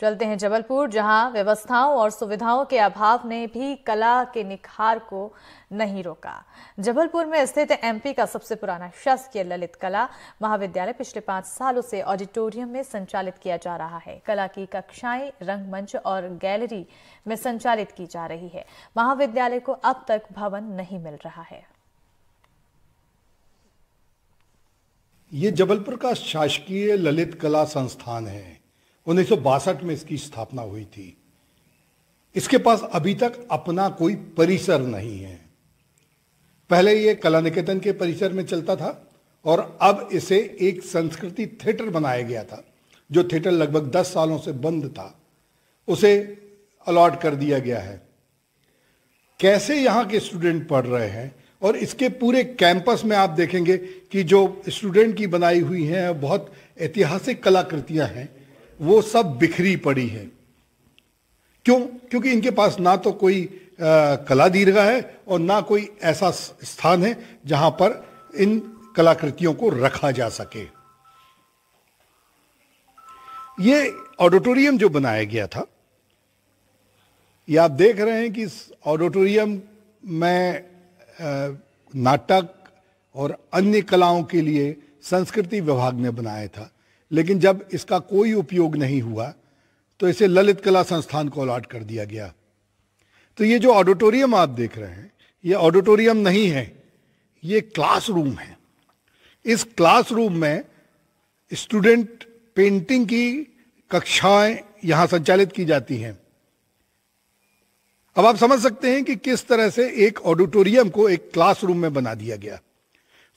चलते हैं जबलपुर जहां व्यवस्थाओं और सुविधाओं के अभाव ने भी कला के निखार को नहीं रोका जबलपुर में स्थित एमपी का सबसे पुराना शासकीय ललित कला महाविद्यालय पिछले पांच सालों से ऑडिटोरियम में संचालित किया जा रहा है कला की कक्षाएं रंगमंच और गैलरी में संचालित की जा रही है महाविद्यालय को अब तक भवन नहीं मिल रहा है ये जबलपुर का शासकीय ललित कला संस्थान है उन्नीस में इसकी स्थापना हुई थी इसके पास अभी तक अपना कोई परिसर नहीं है पहले ये कला निकेतन के परिसर में चलता था और अब इसे एक संस्कृति थिएटर बनाया गया था जो थिएटर लगभग दस सालों से बंद था उसे अलॉट कर दिया गया है कैसे यहां के स्टूडेंट पढ़ रहे हैं और इसके पूरे कैंपस में आप देखेंगे कि जो स्टूडेंट की बनाई हुई हैं बहुत ऐतिहासिक कलाकृतियां हैं वो सब बिखरी पड़ी है क्यों क्योंकि इनके पास ना तो कोई आ, कला दीर्घा है और ना कोई ऐसा स्थान है जहां पर इन कलाकृतियों को रखा जा सके ये ऑडिटोरियम जो बनाया गया था ये आप देख रहे हैं कि इस ऑडिटोरियम में नाटक और अन्य कलाओं के लिए संस्कृति विभाग ने बनाया था लेकिन जब इसका कोई उपयोग नहीं हुआ तो इसे ललित कला संस्थान को अलाट कर दिया गया तो ये जो ऑडिटोरियम आप देख रहे हैं ये ऑडिटोरियम नहीं है ये क्लासरूम है इस क्लासरूम में स्टूडेंट पेंटिंग की कक्षाएं यहां संचालित की जाती हैं अब आप समझ सकते हैं कि किस तरह से एक ऑडिटोरियम को एक क्लासरूम में बना दिया गया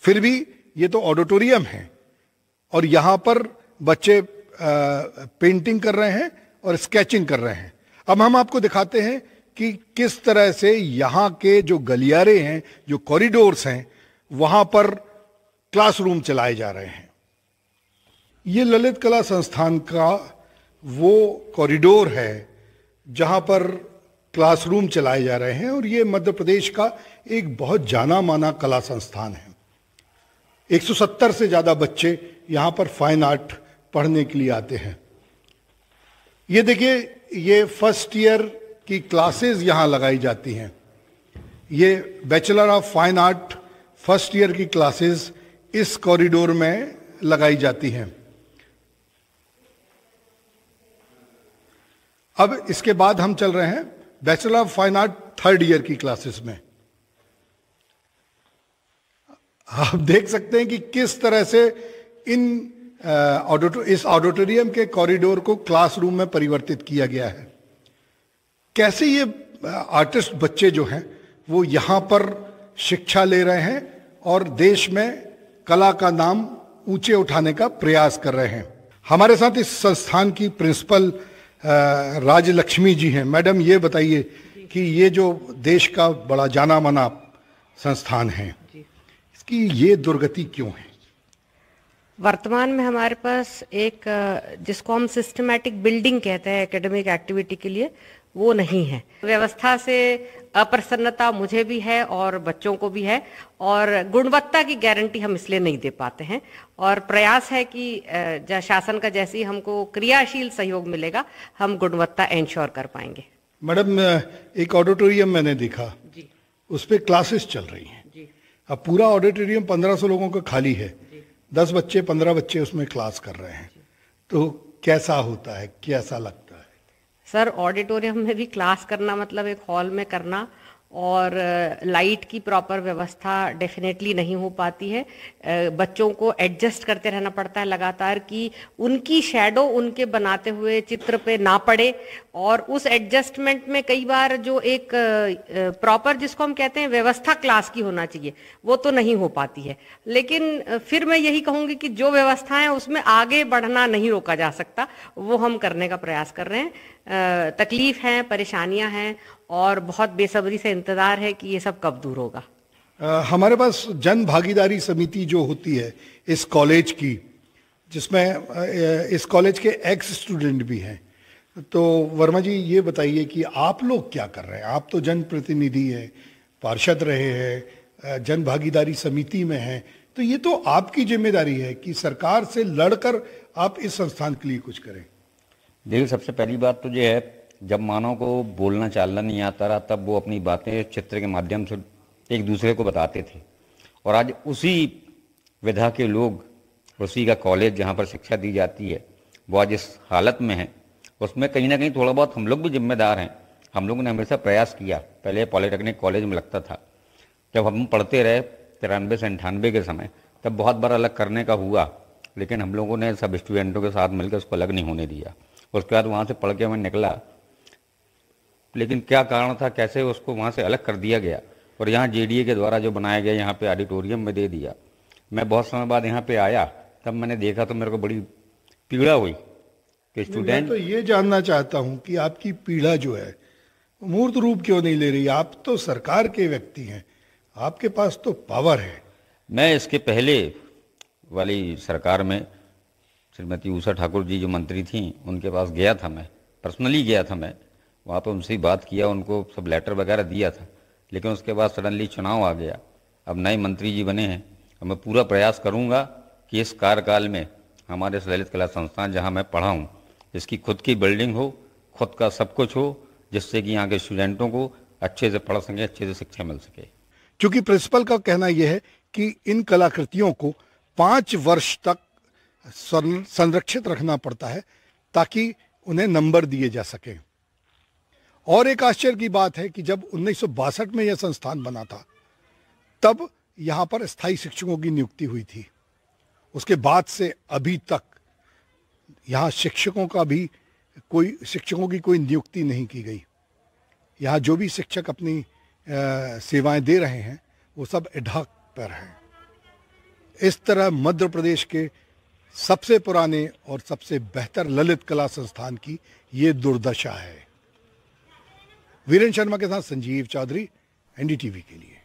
फिर भी ये तो ऑडिटोरियम है और यहाँ पर बच्चे पेंटिंग कर रहे हैं और स्केचिंग कर रहे हैं अब हम आपको दिखाते हैं कि किस तरह से यहाँ के जो गलियारे हैं जो कॉरिडोर्स हैं वहाँ पर क्लासरूम चलाए जा रहे हैं ये ललित कला संस्थान का वो कॉरिडोर है जहाँ पर क्लासरूम चलाए जा रहे हैं और ये मध्य प्रदेश का एक बहुत जाना माना कला संस्थान है 170 से ज़्यादा बच्चे यहाँ पर फाइन आर्ट पढ़ने के लिए आते हैं ये देखिए ये फर्स्ट ईयर की क्लासेस यहाँ लगाई जाती हैं ये bachelor of fine art first year की क्लासेस इस कॉरिडोर में लगाई जाती हैं अब इसके बाद हम चल रहे हैं bachelor of fine art third year की क्लासेस में आप देख सकते हैं कि किस तरह से इन ऑडिटो इस ऑडिटोरियम के कॉरिडोर को क्लासरूम में परिवर्तित किया गया है कैसे ये आर्टिस्ट बच्चे जो हैं वो यहाँ पर शिक्षा ले रहे हैं और देश में कला का नाम ऊंचे उठाने का प्रयास कर रहे हैं हमारे साथ इस संस्थान की प्रिंसिपल राजलक्ष्मी जी हैं मैडम ये बताइए कि ये जो देश का बड़ा जाना माना संस्थान है इसकी ये दुर्गति क्यों है वर्तमान में हमारे पास एक जिसको हम सिस्टमैटिक बिल्डिंग कहते हैं एकेडमिक एक्टिविटी के लिए वो नहीं है व्यवस्था से अप्रसन्नता मुझे भी है और बच्चों को भी है और गुणवत्ता की गारंटी हम इसलिए नहीं दे पाते हैं और प्रयास है कि शासन का जैसी हमको क्रियाशील सहयोग मिलेगा हम गुणवत्ता इंश्योर कर पाएंगे मैडम एक ऑडिटोरियम मैंने देखा जी उस पर क्लासेस चल रही हैं अब पूरा ऑडिटोरियम 1500 लोगों का खाली है दस बच्चे पंद्रह बच्चे उसमें क्लास कर रहे हैं तो कैसा होता है कैसा लगता है सर ऑडिटोरियम में भी क्लास करना मतलब एक हॉल में करना और लाइट की प्रॉपर व्यवस्था डेफिनेटली नहीं हो पाती है बच्चों को एडजस्ट करते रहना पड़ता है लगातार कि उनकी शेडो उनके बनाते हुए चित्र पे ना पड़े और उस एडजस्टमेंट में कई बार जो एक प्रॉपर जिसको हम कहते हैं व्यवस्था क्लास की होना चाहिए वो तो नहीं हो पाती है लेकिन फिर मैं यही कहूंगी कि जो व्यवस्था है उसमें आगे बढ़ना नहीं रोका जा सकता वो हम करने का प्रयास कर रहे हैं तकलीफ हैं परेशानियां हैं और बहुत बेसब्री से इंतज़ार है कि ये सब कब दूर होगा आ, हमारे पास जन भागीदारी समिति जो होती है इस कॉलेज की जिसमें इस कॉलेज के एक्स स्टूडेंट भी हैं तो वर्मा जी ये बताइए कि आप लोग क्या कर रहे हैं आप तो जनप्रतिनिधि हैं पार्षद रहे हैं जन भागीदारी समिति में हैं तो ये तो आपकी जिम्मेदारी है कि सरकार से लड़कर आप इस संस्थान के लिए कुछ करें देखिए सबसे पहली बात तो ये है जब मानव को बोलना चालना नहीं आता रहा तब वो अपनी बातें चित्र के माध्यम से एक दूसरे को बताते थे और आज उसी विधा के लोग उसी का कॉलेज जहाँ पर शिक्षा दी जाती है वो आज इस हालत में है उसमें कहीं ना कहीं थोड़ा बहुत हम लोग भी जिम्मेदार हैं हम लोगों ने हमेशा प्रयास किया पहले पॉलिटेक्निक कॉलेज में लगता था जब हम पढ़ते रहे तिरानवे से अंठानवे के समय तब बहुत बार अलग करने का हुआ लेकिन हम लोगों ने सब स्टूडेंटों के साथ मिलकर उसको अलग नहीं होने दिया उसके बाद वहाँ से पढ़ के मैं निकला लेकिन क्या कारण था कैसे उसको वहाँ से अलग कर दिया गया और यहाँ जे के द्वारा जो बनाया गया यहाँ पे ऑडिटोरियम में दे दिया मैं बहुत समय बाद यहाँ पे आया तब मैंने देखा तो मेरे को बड़ी पीड़ा हुई कि स्टूडेंट तो ये जानना चाहता हूँ कि आपकी पीड़ा जो है मूर्त रूप क्यों नहीं ले रही आप तो सरकार के व्यक्ति हैं आपके पास तो पावर है मैं इसके पहले वाली सरकार में श्रीमती ऊषा ठाकुर जी जो मंत्री थी उनके पास गया था मैं पर्सनली गया था मैं वहाँ पर उनसे बात किया उनको सब लेटर वगैरह दिया था लेकिन उसके बाद सडनली चुनाव आ गया अब नए मंत्री जी बने हैं और मैं पूरा प्रयास करूँगा कि इस कार्यकाल में हमारे ललित कला संस्थान जहाँ मैं पढ़ा हूँ इसकी खुद की बिल्डिंग हो खुद का सब कुछ हो जिससे कि यहाँ के स्टूडेंटों को अच्छे से पढ़ सकें अच्छे से शिक्षा मिल सके क्योंकि प्रिंसिपल का कहना यह है कि इन कलाकृतियों को पाँच वर्ष तक संरक्षित रखना पड़ता है ताकि उन्हें नंबर दिए जा सकें और एक आश्चर्य की बात है कि जब उन्नीस में यह संस्थान बना था तब यहाँ पर स्थायी शिक्षकों की नियुक्ति हुई थी उसके बाद से अभी तक यहाँ शिक्षकों का भी कोई शिक्षकों की कोई नियुक्ति नहीं की गई यहाँ जो भी शिक्षक अपनी सेवाएं दे रहे हैं वो सब इढाक पर हैं इस तरह मध्य प्रदेश के सबसे पुराने और सबसे बेहतर ललित कला संस्थान की ये दुर्दशा है वीरेन शर्मा के साथ संजीव चौधरी एनडीटीवी के लिए